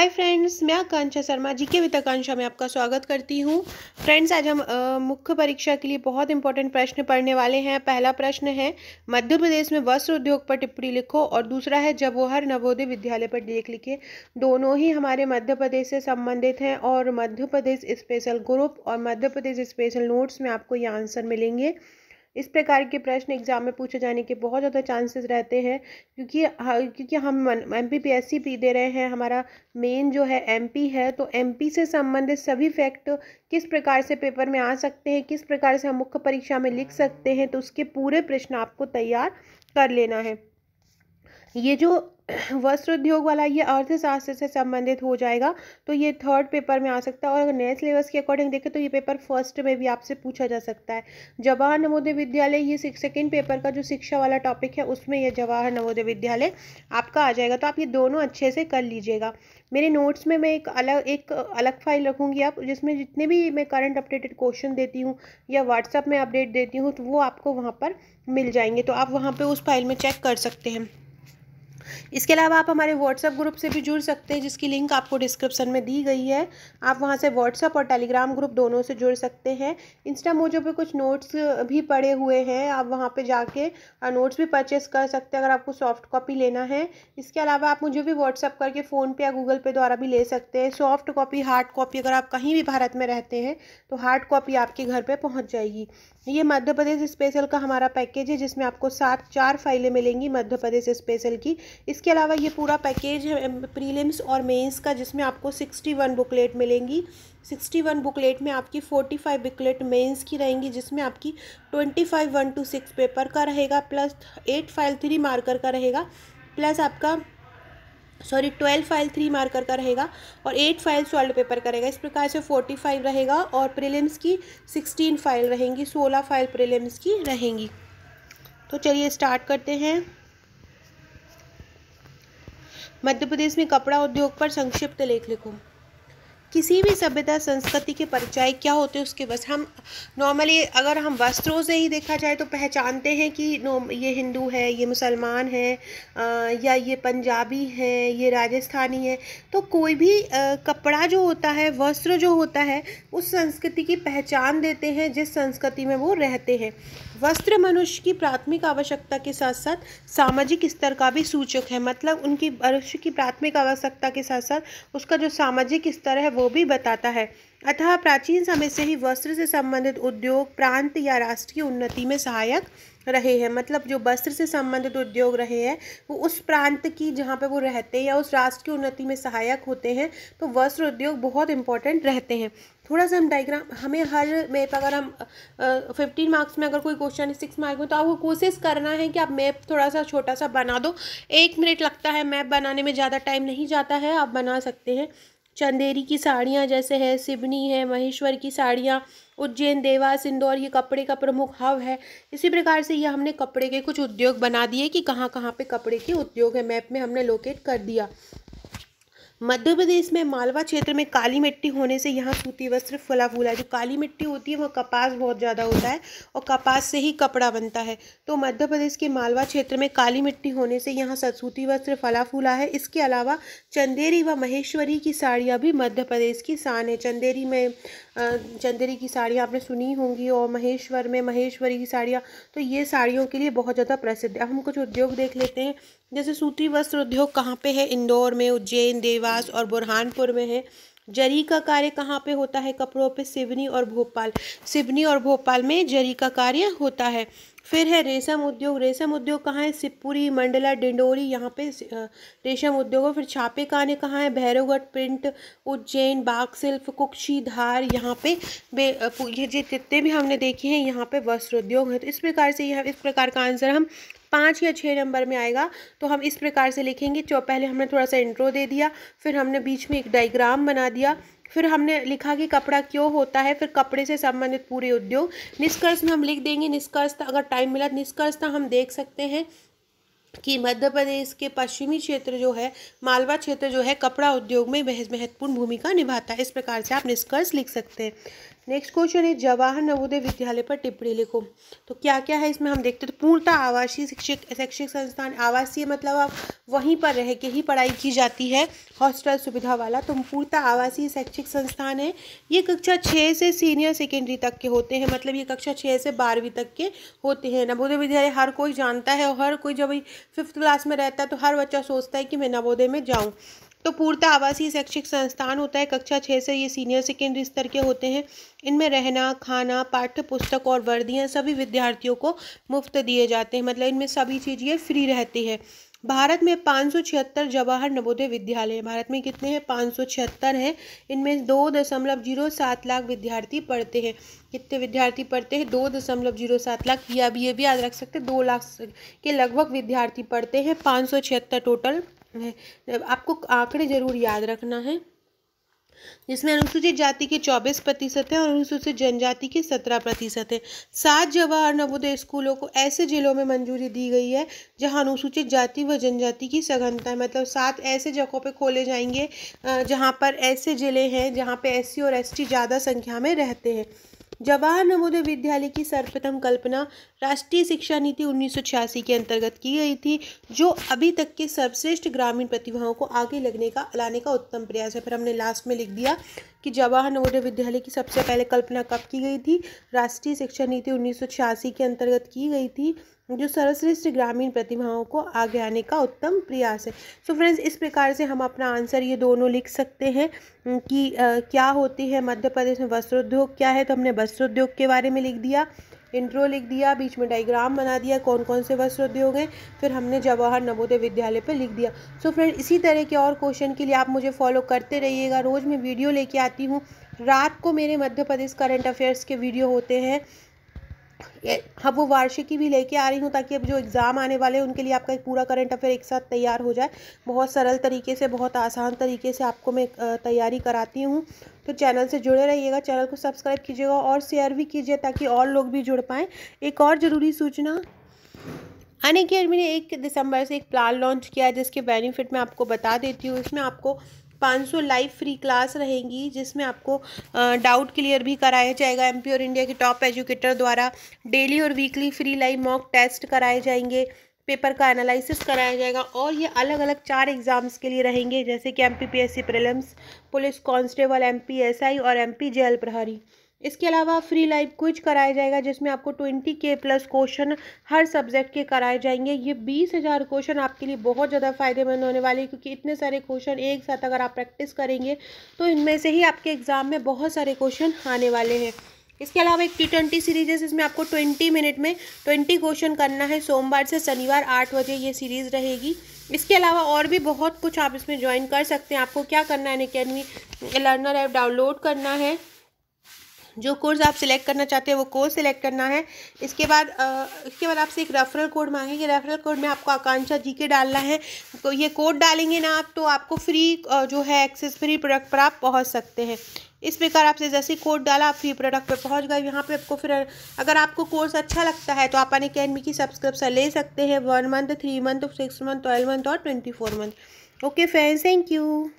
hi friends मैं आकांक्षा शर्मा जी के वित्त आकांक्षा में आपका स्वागत करती हूँ फ्रेंड्स आज हम मुख्य परीक्षा के लिए बहुत इंपॉर्टेंट प्रश्न पढ़ने वाले हैं पहला प्रश्न है मध्य प्रदेश में वस्त्र उद्योग पर टिप्पणी लिखो और दूसरा है जवाहर नवोदय विद्यालय पर लेख लिखे दोनों ही हमारे मध्य प्रदेश से संबंधित हैं और मध्य प्रदेश स्पेशल ग्रुप और मध्य प्रदेश स्पेशल नोट्स में आपको ये आंसर मिलेंगे इस प्रकार के प्रश्न एग्ज़ाम में पूछे जाने के बहुत ज़्यादा चांसेस रहते हैं क्योंकि क्योंकि हम M P P S C P दे रहे हैं हमारा मेन जो है एम पी है तो एम पी से संबंधित सभी फैक्ट किस प्रकार से पेपर में आ सकते हैं किस प्रकार से हम मुख्य परीक्षा में लिख सकते हैं तो उसके पूरे प्रश्न आपको तैयार कर लेना है ये जो वस्त्र उद्योग वाला ये अर्थशास्त्र से संबंधित हो जाएगा तो ये थर्ड पेपर में आ सकता है और अगर नए सिलेबस के अकॉर्डिंग देखें तो ये पेपर फर्स्ट में भी आपसे पूछा जा सकता है जवाहर नवोदय विद्यालय ये सेकेंड पेपर का जो शिक्षा वाला टॉपिक है उसमें यह जवाहर नवोदय विद्यालय आपका आ जाएगा तो आप ये दोनों अच्छे से कर लीजिएगा मेरे नोट्स में मैं एक अलग एक अलग फाइल रखूँगी आप जिसमें जितने भी मैं करंट अपडेटेड क्वेश्चन देती हूँ या व्हाट्सअप में अपडेट देती हूँ तो वो आपको वहाँ पर मिल जाएंगे तो आप वहाँ पर उस फाइल में चेक कर सकते हैं इसके अलावा आप हमारे व्हाट्सएप ग्रुप से भी जुड़ सकते हैं जिसकी लिंक आपको डिस्क्रिप्शन में दी गई है आप वहाँ से व्हाट्सएप और टेलीग्राम ग्रुप दोनों से जुड़ सकते हैं इंस्टा मोजो पे कुछ नोट्स भी पड़े हुए हैं आप वहाँ पे जाके नोट्स भी परचेस कर सकते हैं अगर आपको सॉफ्ट कॉपी लेना है इसके अलावा आप मुझे भी व्हाट्सअप करके फ़ोनपे या गूगल पे द्वारा भी ले सकते हैं सॉफ्ट कॉपी हार्ड कॉपी अगर आप कहीं भी भारत में रहते हैं तो हार्ड कॉपी आपके घर पर पहुँच जाएगी ये मध्य प्रदेश स्पेशल का हमारा पैकेज है जिसमें आपको सात चार फाइलें मिलेंगी मध्य प्रदेश स्पेशल की इसके अलावा ये पूरा पैकेज है प्रीलिम्स और मेंस का जिसमें आपको सिक्सटी वन बुकलेट मिलेंगी सिक्सटी वन बुकलेट में आपकी फोर्टी फाइव बुकलेट मेंस की रहेंगी जिसमें आपकी twenty five one two six paper का रहेगा plus eight file three marker का रहेगा प्लस आपका sorry twelve file three marker का रहेगा और एट फाइल सॉल्ड तो पेपर का रहेगा इस प्रकार से फोर्टी फाइव रहेगा और प्रीलिम्स की सिक्सटीन फाइल रहेंगी सोलह फाइल प्रीलिम्स की रहेंगी तो चलिए स्टार्ट करते हैं मध्य प्रदेश में कपड़ा उद्योग पर संक्षिप्त लेख लिखो किसी भी सभ्यता संस्कृति के परिचय क्या होते हैं उसके बस हम नॉर्मली अगर हम वस्त्रों से ही देखा जाए तो पहचानते हैं कि ये हिंदू है ये मुसलमान है या ये पंजाबी है ये राजस्थानी है तो कोई भी कपड़ा जो होता है वस्त्र जो होता है उस संस्कृति की पहचान देते हैं जिस संस्कृति में वो रहते हैं वस्त्र मनुष्य की प्राथमिक आवश्यकता के साथ साथ सामाजिक स्तर का भी सूचक है मतलब उनकी मनुष्य की प्राथमिक आवश्यकता के साथ साथ उसका जो सामाजिक स्तर है वो भी बताता है अतः प्राचीन समय से ही वस्त्र से संबंधित उद्योग प्रांत या राष्ट्र की उन्नति में सहायक रहे हैं मतलब जो वस्त्र से संबंधित उद्योग रहे हैं वो उस प्रांत की जहाँ पे वो रहते हैं या उस राष्ट्र की उन्नति में सहायक होते हैं तो वस्त्र उद्योग बहुत इंपॉर्टेंट रहते हैं थोड़ा सा हम डायग्राम हमें हर मैप अगर हम फिफ्टीन मार्क्स में अगर कोई क्वेश्चन है सिक्स मार्क्स में तो आपको कोशिश करना है कि आप मैप थोड़ा सा छोटा सा बना दो एक मिनट लगता है मैप बनाने में ज़्यादा टाइम नहीं जाता है आप बना सकते हैं चंदेरी की साड़ियाँ जैसे है सिवनी है महेश्वर की साड़ियाँ उज्जैन देवास इंदौर ये कपड़े का प्रमुख हब है इसी प्रकार से ये हमने कपड़े के कुछ उद्योग बना दिए कि कहाँ कहाँ पे कपड़े के उद्योग है मैप में हमने लोकेट कर दिया मध्य प्रदेश में मालवा क्षेत्र में काली मिट्टी होने से यहाँ सूती वस्त्र फुला फूला जो काली मिट्टी होती है वह कपास बहुत ज़्यादा होता है और कपास से ही कपड़ा बनता है तो मध्य प्रदेश के मालवा क्षेत्र में काली मिट्टी होने से यहाँ सूती वस्त्र फला फूला है इसके अलावा चंदेरी व महेश्वरी की साड़ियाँ भी मध्य प्रदेश की शान है चंदेरी में चंदेरी की साड़ियाँ आपने सुनी होंगी और महेश्वर में महेश्वरी की साड़ियाँ तो ये साड़ियों के लिए बहुत ज़्यादा प्रसिद्ध है अब हम कुछ उद्योग देख लेते हैं जैसे सूती वस्त्र उद्योग कहाँ पे है इंदौर में उज्जैन देवास और बुरहानपुर में है जरी का कार्य कहाँ पे होता है कपड़ों पे सिवनी और भोपाल सिवनी और भोपाल में जरी का कार्य होता है फिर है रेशम उद्योग रेशम उद्योग कहाँ है सिपुरी मंडला डिंडोरी यहाँ पे रेशम उद्योग है फिर छापे काने कहाँ है भैरवगढ़ प्रिंट उज्जैन बाग सिल्फ कुक्षी धार यहाँ पे ये जितने भी हमने देखे हैं यहाँ पे वस्त्र उद्योग है तो इस प्रकार से यह इस प्रकार का आंसर हम पाँच या छः नंबर में आएगा तो हम इस प्रकार से लिखेंगे जो पहले हमने थोड़ा सा इंट्रो दे दिया फिर हमने बीच में एक डाइग्राम बना दिया फिर हमने लिखा कि कपड़ा क्यों होता है फिर कपड़े से संबंधित पूरे उद्योग निष्कर्ष में हम लिख देंगे निष्कर्ष अगर टाइम मिला तो निष्कर्ष तो हम देख सकते हैं कि मध्य प्रदेश के पश्चिमी क्षेत्र जो है मालवा क्षेत्र जो है कपड़ा उद्योग में महत्वपूर्ण भूमिका निभाता है इस प्रकार से आप निष्कर्ष लिख सकते हैं नेक्स्ट क्वेश्चन है जवाहर नवोदय विद्यालय पर टिप्पणी लिखो तो क्या क्या है इसमें हम देखते हैं तो पूर्णतः आवासीय शिक्षक शैक्षिक संस्थान आवासीय मतलब आप वहीं पर रह के ही पढ़ाई की जाती है हॉस्टल सुविधा वाला तो पूर्णतः आवासीय शैक्षिक संस्थान है ये कक्षा छः से सीनियर सेकेंडरी तक के होते हैं मतलब ये कक्षा छः से बारहवीं तक के होते हैं नवोदय विद्यालय हर कोई जानता है और हर कोई जब फिफ्थ क्लास में रहता है तो हर बच्चा सोचता है कि मैं नवोदय में जाऊँ तो पूर्णतः आवासीय शैक्षिक संस्थान होता है कक्षा छः से ये सीनियर सेकेंडरी स्तर के होते हैं इनमें रहना खाना पाठ्य पुस्तक और वर्दियाँ सभी विद्यार्थियों को मुफ्त दिए जाते हैं मतलब इनमें सभी चीज़ ये फ्री रहती है भारत में पाँच सौ छिहत्तर जवाहर नवोदय विद्यालय भारत में कितने हैं पाँच सौ छिहत्तर हैं इनमें दो दशमलव जीरो सात लाख विद्यार्थी पढ़ते हैं कितने विद्यार्थी पढ़ते हैं दो दशमलव जीरो सात लाख या भी ये भी याद रख सकते हैं दो लाख के लगभग विद्यार्थी पढ़ते हैं पाँच सौ छिहत्तर टोटल आपको आंकड़े जरूर याद रखना है जिसमें अनुसूचित जाति के चौबीस प्रतिशत है और अनुसूचित जनजाति के सत्रह प्रतिशत है सात जवाहर नवोदय स्कूलों को ऐसे जिलों में मंजूरी दी गई है जहां अनुसूचित जाति व जनजाति की सघनता है मतलब सात ऐसे जगहों पे खोले जाएंगे जहां पर ऐसे जिले हैं जहां पे एस और एसटी ज़्यादा संख्या में रहते हैं जवाहर नवोदय विद्यालय की सर्वप्रथम कल्पना राष्ट्रीय शिक्षा नीति उन्नीस के अंतर्गत की गई थी जो अभी तक के सर्वश्रेष्ठ ग्रामीण प्रतिभाओं को आगे लगने का लाने का उत्तम प्रयास है फिर हमने लास्ट में लिख दिया कि जवाहर नवोदय विद्यालय की सबसे पहले कल्पना कब की गई थी राष्ट्रीय शिक्षा नीति उन्नीस के अंतर्गत की गई थी जो सर्वश्रेष्ठ ग्रामीण प्रतिभाओं को आगे आने का उत्तम प्रयास है सो so फ्रेंड्स इस प्रकार से हम अपना आंसर ये दोनों लिख सकते हैं कि आ, क्या होती है मध्य प्रदेश में वस्त्रोद्योग क्या है तो हमने वस्त्रोद्योग के बारे में लिख दिया इंट्रो लिख दिया बीच में डायग्राम बना दिया कौन कौन से वस्त्र उद्योग हैं फिर हमने जवाहर नवोदय विद्यालय पर लिख दिया सो so फ्रेंड इसी तरह के और क्वेश्चन के लिए आप मुझे फॉलो करते रहिएगा रोज़ मैं वीडियो लेके आती हूँ रात को मेरे मध्य प्रदेश करंट अफेयर्स के वीडियो होते हैं अब वो वार्षिकी भी लेके आ रही हूँ ताकि अब जो एग्ज़ाम आने वाले हैं उनके लिए आपका एक पूरा करंट अफेयर एक साथ तैयार हो जाए बहुत सरल तरीके से बहुत आसान तरीके से आपको मैं तैयारी कराती हूँ तो चैनल से जुड़े रहिएगा चैनल को सब्सक्राइब कीजिएगा और शेयर भी कीजिए ताकि और लोग भी जुड़ पाएँ एक और ज़रूरी सूचना अनेक मैंने एक दिसंबर से एक प्लान लॉन्च किया है जिसके बेनिफिट मैं आपको बता देती हूँ इसमें आपको 500 लाइव फ्री क्लास रहेंगी जिसमें आपको डाउट क्लियर भी कराया जाएगा एम और इंडिया के टॉप एजुकेटर द्वारा डेली और weekly free live mock test कराए जाएंगे पेपर का एनालिसिस कराया जाएगा और ये अलग अलग चार एग्ज़ाम्स के लिए रहेंगे जैसे कि M P P S C prelims police constable M P S I और एम पी जेल प्रहरी इसके अलावा फ्री लाइव क्विज कराया जाएगा जिसमें आपको ट्वेंटी के प्लस क्वेश्चन हर सब्जेक्ट के कराए जाएंगे ये बीस हज़ार क्वेश्चन आपके लिए बहुत ज़्यादा फायदेमंद होने वाले हैं क्योंकि इतने सारे क्वेश्चन एक साथ अगर आप प्रैक्टिस करेंगे तो इनमें से ही आपके एग्ज़ाम में बहुत सारे क्वेश्चन आने वाले हैं इसके अलावा एक टी ट्वेंटी सीरीज है जिसमें आपको ट्वेंटी मिनट में ट्वेंटी क्वेश्चन करना है सोमवार से शनिवार आठ बजे ये सीरीज़ रहेगी इसके अलावा और भी बहुत कुछ आप इसमें ज्वाइन कर सकते हैं आपको क्या करना है अकेडमी लर्नर ऐप डाउनलोड करना है जो कोर्स आप सिलेक्ट करना चाहते हैं वो कोर्स सिलेक्ट करना है इसके बाद आ, इसके बाद आपसे एक रेफरल कोड मांगेंगे रेफरल कोड में आपको आकांक्षा जी के डालना है तो ये कोड डालेंगे ना आप तो आपको फ्री जो है एक्सेस फ्री प्रोडक्ट पर आप पहुँच सकते हैं इस प्रकार आपसे जैसे कोड डाला आप फ्री प्रोडक्ट पर पहुँच गए यहाँ पर आपको फिर अगर आपको कोर्स अच्छा लगता है तो आप अन अकेडमी की सब्सक्रिप्शन ले सकते हैं one month three month six month twelve month और twenty four month okay friends thank you